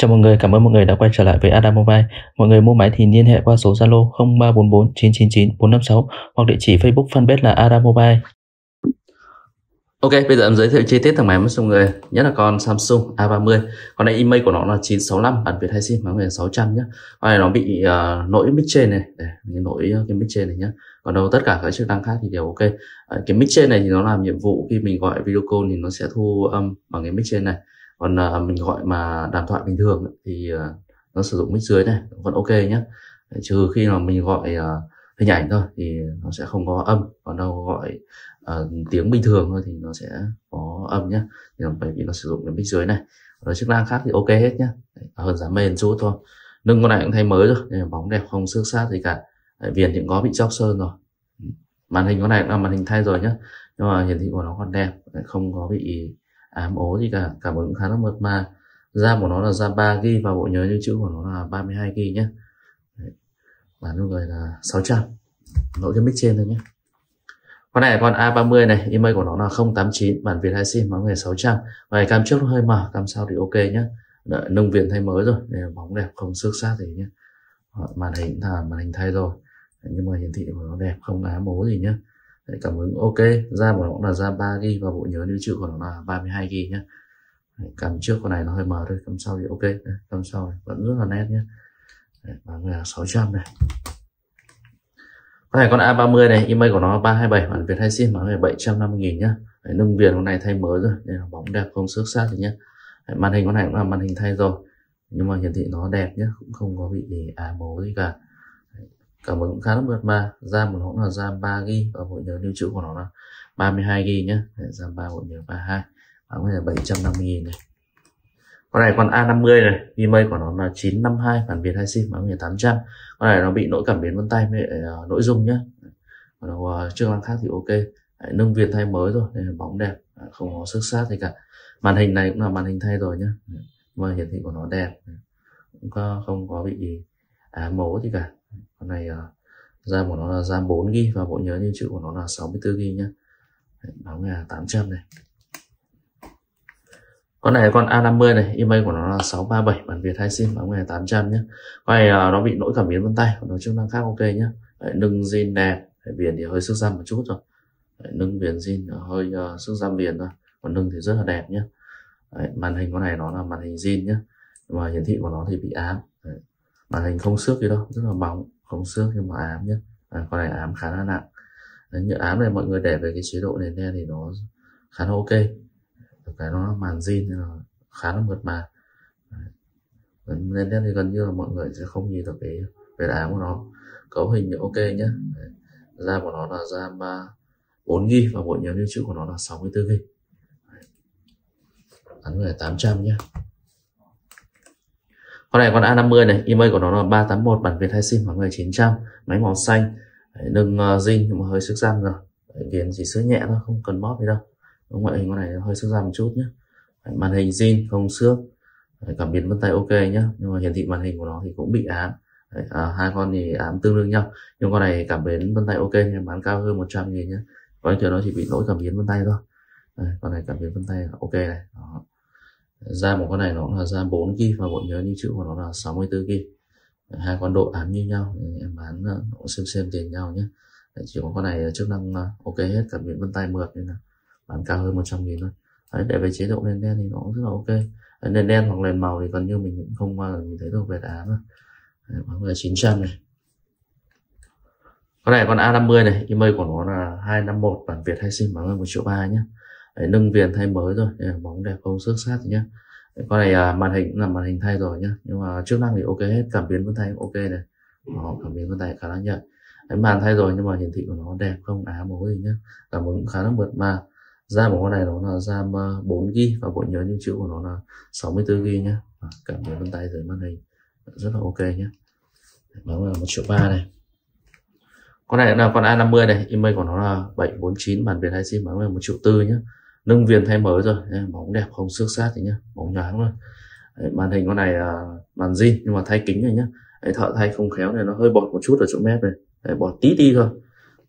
Chào mọi người, cảm ơn mọi người đã quay trở lại với Adam Mobile. Mọi người mua máy thì liên hệ qua số Zalo 0344 999 456 hoặc địa chỉ Facebook fanpage là Adam Mobile. Ok, bây giờ em giới thiệu chi tiết thằng máy cho mọi người, nhất là con Samsung A30. Con này email của nó là 965 bản Việt hay sim mà người 600 nhá. Con này nó bị uh, lỗi mic trên này, để lỗi ờ, cái mic trên này nhá. Còn đâu tất cả các chức năng khác thì đều ok. À, cái mic trên này thì nó làm nhiệm vụ khi mình gọi video call thì nó sẽ thu âm bằng cái mic trên này còn à, mình gọi mà đàm thoại bình thường thì à, nó sử dụng mic dưới này vẫn ok nhé trừ khi mà mình gọi à, hình ảnh thôi thì nó sẽ không có âm còn đâu gọi à, tiếng bình thường thôi thì nó sẽ có âm nhé thì bởi vì nó sử dụng cái mic dưới này rồi chức năng khác thì ok hết nhé hơn giá mềm chút thôi nâng con này cũng thay mới rồi nên bóng đẹp không xước sát gì cả Đấy, viền thì cũng có bị chóc sơn rồi màn hình con này cũng là màn hình thay rồi nhé nhưng mà hiển thị của nó còn đẹp không có bị ám ố gì cả cảm ứng khá là mượt mà RAM của nó là RAM 3 GB và bộ nhớ lưu trữ của nó là 32 GB nhé Đấy. bán cho người là 600 lỗi cho mic trên thôi nhé con này con A30 này email của nó là 089 bản Việt 2 sim bóng nghề 600 và cam trước nó hơi mở cam sau thì ok nhé Đợi, nông viện thay mới rồi để bóng đẹp không xước sát gì nhé màn hình là màn hình thay rồi nhưng mà hiển thị của nó đẹp không ám ố gì nhé Đấy, cảm ứng ok RAM của nó cũng là RAM 3 g và bộ nhớ lưu trữ của nó là 32 g nhé cầm trước con này nó hơi mờ thôi cầm sau thì ok Đấy, cầm sau này vẫn rất là nét nhé Đấy, bán là 600 này con này con A30 này email của nó 327 bản Việt hay xin bán về 750 nghìn nhá Đấy, nâng viền con này thay mới rồi nên là bóng đẹp không xước sát thì nhá Đấy, màn hình con này cũng là màn hình thay rồi nhưng mà hiển thị nó đẹp nhé cũng không có bị à bố gì cả cảm ứng khá là mượt mà RAM của nó là RAM 3 g và bộ nhớ lưu trữ của nó là 32 g nhé RAM 3 bộ nhớ 32 bán bây giờ 750 000 này con này con A50 này vi mây của nó là 952 bản biệt 2 sim bán bây giờ 800 con này nó bị lỗi cảm biến vân tay với uh, nội dung nhé còn uh, trước lăng khác thì ok Đấy, nâng viền thay mới rồi nên bóng đẹp không có sức sát gì cả màn hình này cũng là màn hình thay rồi nhé mà hiển thị của nó đẹp cũng có, không có bị gì á à, mấu gì cả con này uh, RAM của nó là RAM 4 gb và bộ nhớ lưu trữ của nó là 64 gb nhé báo là 800 này con này con A50 này email của nó là 637 bản Việt hai sim báo ngày 800 nhé con này uh, nó bị lỗi cảm biến vân tay của nó chức năng khác ok nhé nâng zin đẹp viền thì hơi sức răm một chút rồi Đấy, nâng viền zin ờ, hơi uh, sức răm viền thôi còn nâng thì rất là đẹp nhé màn hình con này nó là màn hình zin nhé mà hiển thị của nó thì bị ám màn hình không xước gì đâu rất là bóng không xước nhưng mà ám nhé à, con này ám khá là nặng Đấy, như ám này mọi người để về cái chế độ nền đen thì nó khá là ok cái nó màn zin nên là khá là mượt mà nền đen thì gần như là mọi người sẽ không nhìn được cái về ám của nó cấu hình thì ok nhé Đấy. ram của nó là ram 4 à, g và bộ nhớ lưu trữ của nó là 64 g ấn về 800 nhé con này con A50 này email của nó là 381 bản Việt hai sim khoảng người 900 máy màu xanh Đấy, nâng uh, nhưng mà hơi sức răng rồi Đấy, viền chỉ sữa nhẹ thôi không cần bóp gì đâu Đúng ngoại hình con này hơi sức răng một chút nhé màn hình zin không xước cảm biến vân tay ok nhé nhưng mà hiển thị màn hình của nó thì cũng bị ám à, hai con thì ám tương đương nhau nhưng con này cảm biến vân tay ok nhưng bán cao hơn 100 nghìn nhé còn thường nó chỉ bị lỗi cảm biến vân tay thôi Đấy, con này cảm biến vân tay ok này Đó. RAM của con này nó cũng là RAM 4 GB và bộ nhớ lưu trữ của nó là 64 GB hai con độ ám như nhau thì em bán ờ, cũng xem xem tiền nhau nhé Đấy, chỉ có con này ờ, chức năng ờ, ok hết cảm biến vân tay mượt nên là bán cao hơn 100 nghìn thôi Đấy, để về chế độ nền đen thì nó cũng rất là ok Đấy, nền đen hoặc nền màu thì gần như mình cũng không qua mình thấy được việt á rồi khoảng là 900 này con này con A50 này email của nó là 251 bản Việt hay xin bán hơn 1 triệu 3 nhé Đấy, nâng viền thay mới rồi đây là bóng đẹp không xước sát nhé con này à, màn hình là màn hình thay rồi nhá nhưng mà chức năng thì ok hết cảm biến vân tay ok này Đó, cảm biến vân tay khá là nhận cái màn thay rồi nhưng mà hiển thị của nó đẹp không á mối gì nhá cảm ứng khá là mượt mà RAM của con này nó là RAM 4 à, g và bộ nhớ lưu trữ của nó là 64 g nhá cảm biến vân tay dưới màn hình rất là ok nhá bóng là một triệu ba này con này là con A50 này email của nó là 749 bản Việt hay sim bán là một triệu tư nhá nâng viền thay mới rồi bóng đẹp không xước sát thì nhá bóng nhoáng rồi màn hình con này à, màn zin nhưng mà thay kính rồi nhá đấy, thợ thay không khéo này nó hơi bọt một chút ở chỗ mép này đấy, bọt tí tí thôi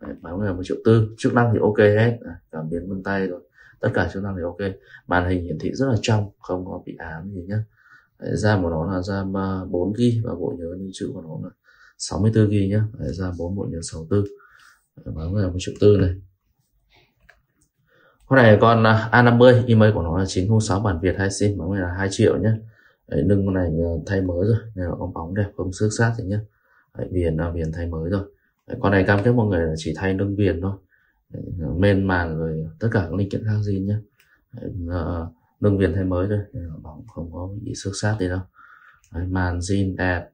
đấy, bóng này một triệu tư chức năng thì ok hết à, cảm biến vân tay rồi tất cả chức năng thì ok màn hình hiển thị rất là trong không có bị ám gì nhá đấy, ram của nó là ram 4 à, g và bộ nhớ lưu trữ của nó là 64 g nhá đấy, ram 4 bộ nhớ 64 đấy, bóng này một triệu tư này con này con A50 in mới của nó là 906 bản Việt 2 sim bóng này là 2 triệu nhé Đấy, lưng con này à, thay mới rồi nên là ông bóng đẹp không xước sát gì nhé Đấy, viền là viền thay mới rồi Đấy, con này cam kết mọi người là chỉ thay lưng viền thôi Đấy, à, men màn rồi tất cả các linh kiện khác gì nhé Đấy, lưng à, viền thay mới rồi nên là bóng không có bị xước sát gì đâu Đấy, màn zin đẹp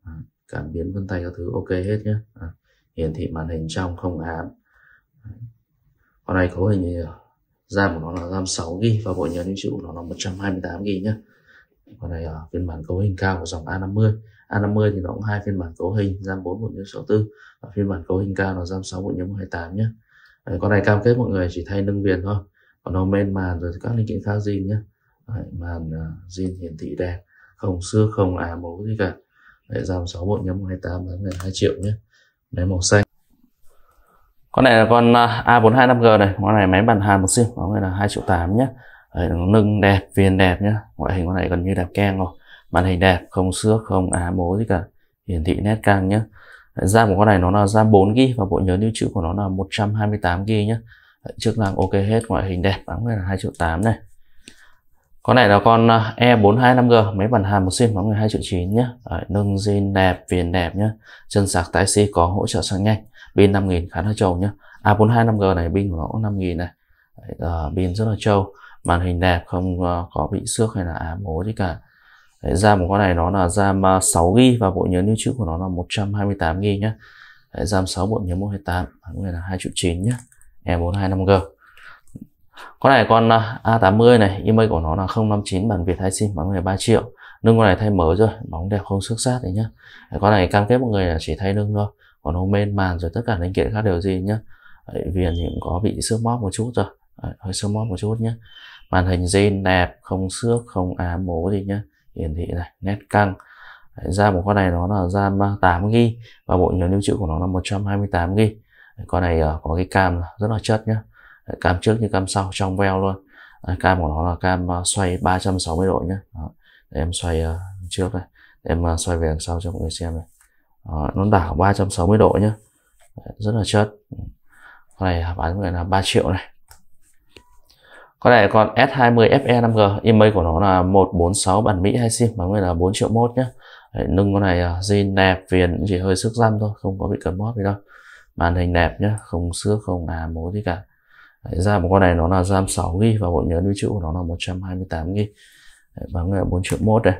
cảm biến vân tay các thứ ok hết nhé hiển thị màn hình trong không ám con này cấu hình RAM của nó là RAM 6GB và bộ nhớ lưu trữ của nó là 128GB nhé con này ở à, phiên bản cấu hình cao của dòng A50 A50 thì nó cũng hai phiên bản cấu hình RAM 4 bộ nhớ 64 và phiên bản cấu hình cao là RAM 6 bộ nhớ 128 nhé Đấy, con này cam kết mọi người chỉ thay nâng viền thôi còn nó main màn rồi các linh kiện khác zin nhé Đấy, màn uh, hiển thị đẹp không xưa không ả à, mấu gì cả Đấy, RAM 6 bộ nhớ 128 bán gần 2 triệu nhé máy màu xanh con này là con à, A425G này con này máy bàn hàn một sim người là 2 triệu 8 nhé nâng đẹp viền đẹp nhá ngoại hình con này gần như đẹp keng rồi màn hình đẹp không xước không á bố gì cả hiển thị nét căng nhá RAM của con này nó là RAM 4 g và bộ nhớ lưu trữ của nó là 128 g nhé chức năng ok hết ngoại hình đẹp người là 2 triệu 8 này con này là con à, E425G máy bàn hàn một sim người 12 triệu 9 nhé nâng zin đẹp viền đẹp nhé chân sạc tái xi có hỗ trợ sạc nhanh pin 5000 khá là trâu nhá à, A425G này pin của nó cũng 5000 này ờ, pin uh, rất là trâu màn hình đẹp không uh, có bị xước hay là ám ố gì cả Đấy, RAM của con này nó là RAM 6GB ờ, và bộ nhớ lưu trữ của nó là 128GB nhé Đấy, RAM 6 bộ nhớ 128 cũng là 2 triệu 9 nhé E425G con này con A80 này email của nó là 059 bản Việt hai sim bán người 3 triệu nâng con này thay mới rồi bóng đẹp không xước sát đấy nhá con này cam kết mọi người là chỉ thay nâng thôi còn hôm bên màn rồi tất cả linh kiện khác đều gì nhá Đấy, viền thì cũng có bị xước móp một chút rồi Đấy, hơi xước móp một chút nhá. màn hình zin đẹp không xước không á mố gì nhá hiển thị này nét căng RAM của con này nó là RAM 8 g và bộ nhớ lưu trữ của nó là 128 g con này uh, có cái cam rất là chất nhá cam trước như cam sau trong veo luôn cam của nó là cam uh, xoay 360 độ nhá Đó. em xoay uh, trước này em uh, xoay về đằng sau cho mọi người xem này đó, ờ, nó đảo 360 độ nhé rất là chất con này bán người là 3 triệu này con này còn S20 FE 5G image của nó là 146 bản Mỹ hay sim bán người là 4 triệu mốt nhé nâng con này à, zin đẹp viền chỉ hơi sức răm thôi không có bị cấn mót gì đâu màn hình đẹp nhé, không xước không à mố gì cả Đấy, ra một con này nó là RAM 6 g và bộ nhớ lưu trữ của nó là 128 g Đấy, bán người là 4 triệu mốt đây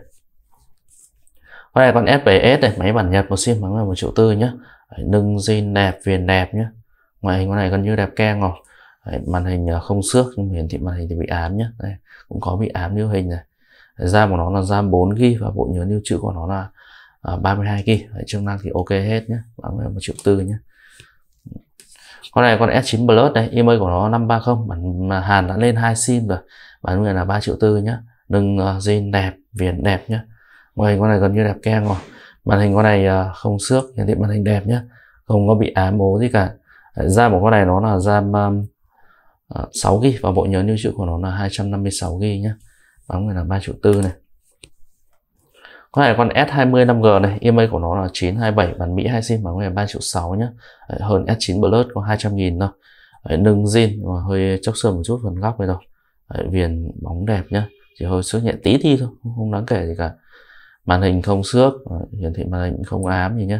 con này con SPS này máy bản Nhật một sim bán là một triệu tư nhá nâng zin đẹp viền đẹp nhá ngoại hình con này gần như đẹp ke ngọt Đấy, màn hình à, không xước nhưng hiển thị màn hình thì bị ám nhá đây cũng có bị ám lưu hình này RAM của nó là RAM 4 g và bộ nhớ lưu trữ của nó là à, 32 g chức năng thì ok hết nhá bán là một triệu tư nhá con này con S9 Plus này email của nó 530 bản à, Hàn đã lên hai sim rồi bán người là 3 triệu tư nhá nâng zin à, đẹp viền đẹp nhá màn hình con này gần như đẹp kem rồi màn hình con này à, không xước hiển thị màn hình đẹp nhé không có bị ám ố gì cả ờ, Ra của con này nó là RAM um, 6 g và bộ nhớ lưu trữ của nó là 256 g nhé bóng này là ba triệu tư này con này con S20 5G này EMA của nó là 927 bản Mỹ 2 sim bóng này là 3 triệu sáu nhé ờ, hơn S9 Plus có 200 nghìn thôi ờ, nâng zin mà hơi chóc sơn một chút phần góc này rồi viền bóng đẹp nhá chỉ hơi xước nhẹ tí thi thôi không đáng kể gì cả màn hình không xước hiển thị màn hình không ám gì nhé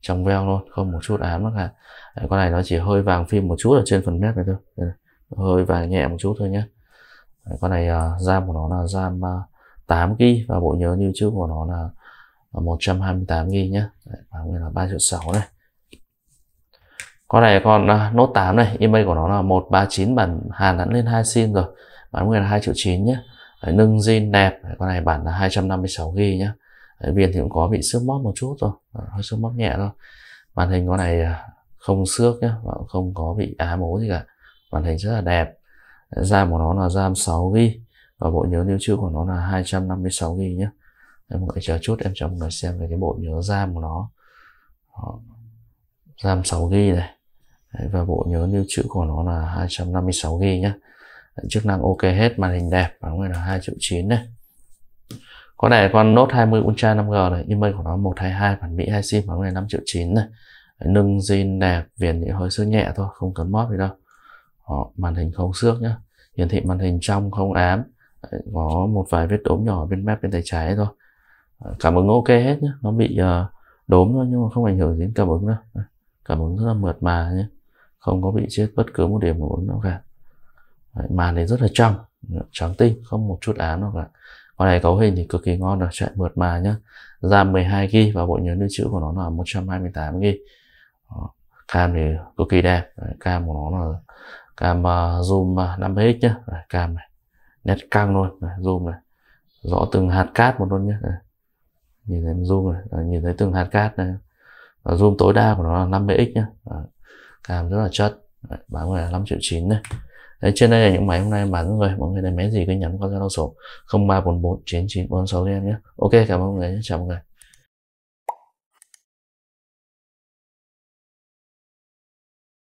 trong veo luôn không một chút ám cả Đấy, con này nó chỉ hơi vàng phim một chút ở trên phần mép này thôi hơi vàng nhẹ một chút thôi nhé Đấy, con này uh, RAM của nó là RAM uh, 8 GB và bộ nhớ như trước của nó là 128 g nhé Đấy, bán nguyên là 3 triệu 6 này con này con uh, Note 8 này, email của nó là 139 bản Hàn đã lên 2 sim rồi. Bán nguyên là 2 triệu 9 nhé. Đấy, nâng zin đẹp con này bản là 256 g nhá Đấy, viên thì cũng có bị xước móp một chút thôi hơi xước móp nhẹ thôi màn hình con này à, không xước nhá và không có bị ám ố gì cả màn hình rất là đẹp RAM của nó là RAM 6 g và bộ nhớ lưu trữ của nó là 256 g nhé em mọi người chờ chút em cho mọi người xem về cái bộ nhớ RAM của nó RAM 6 g này Đấy, và bộ nhớ lưu trữ của nó là 256 g nhé chức năng ok hết màn hình đẹp và nguyên là 2 triệu 9 đây có này con Note 20 Ultra 5G này email của nó 122 bản Mỹ 2 sim và nguyên là 5 triệu 9 này nâng zin đẹp viền thì hơi xước nhẹ thôi không cần móp gì đâu Đó, màn hình không xước nhá hiển thị màn hình trong không ám có một vài vết đốm nhỏ bên mép bên tay trái thôi cảm ứng ok hết nhé nó bị uh, đốm thôi nhưng mà không ảnh hưởng đến cảm ứng đâu cảm ứng rất là mượt mà nhé không có bị chết bất cứ một điểm cảm ứng nào cả Đấy, màn này rất là trong trắng tinh không một chút ám nào cả con này cấu hình thì cực kỳ ngon là chạy mượt mà nhá RAM 12 g và bộ nhớ lưu trữ của nó là 128 g cam thì cực kỳ đẹp Đấy, cam của nó là cam uh, zoom 50x à, nhá Đấy, cam này nét căng luôn Đấy, zoom này rõ từng hạt cát một luôn nhé nhìn thấy zoom này Đấy, à, nhìn thấy từng hạt cát này và zoom tối đa của nó là 50x nhá. cam rất là chất Đấy, bán về 5 triệu 9 này Đấy, trên đây là những máy hôm nay mà bán rồi mọi người thấy máy gì cứ nhắn qua zalo số 0344 9946 em nhé ok cảm ơn mọi người chào mọi người